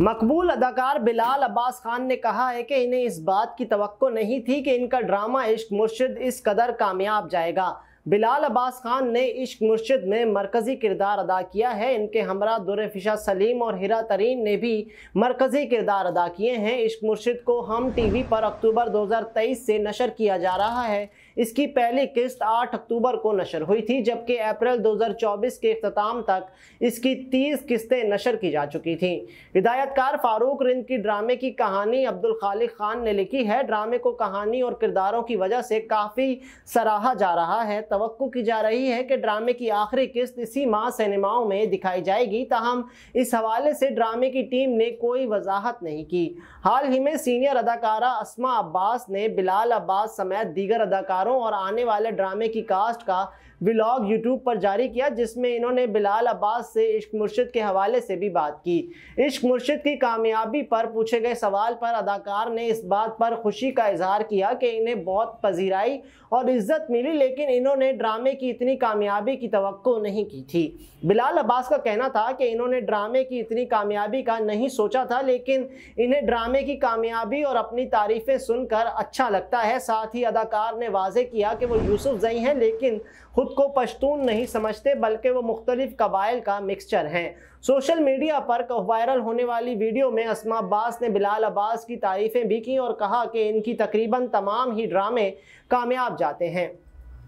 मकबूल अदाकार बिलाल अब्बास खान ने कहा है कि इन्हें इस बात की तो नहीं थी कि इनका ड्रामा इश्क मुर्शद इस कदर कामयाब जाएगा बिलाल अब्बास खान ने इश्क मुर्शद में मरकज़ी किरदार अदा किया है इनके हमरा दुरफिशा सलीम और हिरा तरीन ने भी मरकज़ी किरदार अदा किए हैं इश्क मुर्शद को हम टीवी पर अक्टूबर 2023 से नशर किया जा रहा है इसकी पहली किस्त 8 अक्टूबर को नशर हुई थी जबकि अप्रैल 2024 के अख्ताम तक इसकी 30 किस्तें नशर की जा चुकी थीं हिदायतकार फारूक रिंद की ड्रामे की कहानी अब्दुल खालिक खान ने लिखी है ड्रामे को कहानी और किरदारों की वजह से काफ़ी सराहा जा रहा है तो की जा रही है कि ड्रामे की आखिरी किस्त इसी माह सिनेमाओं में दिखाई जाएगी ताहम इस हवाले से ड्रामे की टीम ने कोई वजाहत नहीं की हाल ही में सीनियर अदाकारा असमा अब्बास ने बिलाल अब्बास समेत दीगर अदाकार अदाकारों और आने वाले ड्रामे की कास्ट का व्लॉग यूट्यूब पर जारी किया जिसमें इन्होंने बिलाल अब्बास से इश्क मुर्शिद के हवाले से भी बात की इश्क मुर्शिद की कामयाबी पर पूछे गए सवाल पर अदाकार ने इस बात पर खुशी का इजहार किया कि इन्हें बहुत पजीराई और इज्जत मिली लेकिन इन्होंने ड्रामे की इतनी कामयाबी की तो नहीं की थी बिलाल अब्बास का कहना था कि इन्होंने ड्रामे की इतनी कामयाबी का नहीं सोचा था लेकिन इन्हें ड्रामे की कामयाबी और अपनी तारीफें सुनकर अच्छा लगता है साथ ही अदाकार ने वाज वाजे किया कि वो यूसुफ जई हैं लेकिन ख़ुद को पश्तून नहीं समझते बल्कि वो मुख्तलिफ़ कबाइल का मिक्सचर हैं सोशल मीडिया पर वायरल होने वाली वीडियो में असमा अब्बास ने बिलाल अब्बास की तारीफ़ें भी की और कहा कि इनकी तकरीबन तमाम ही ड्रामे कामयाब जाते हैं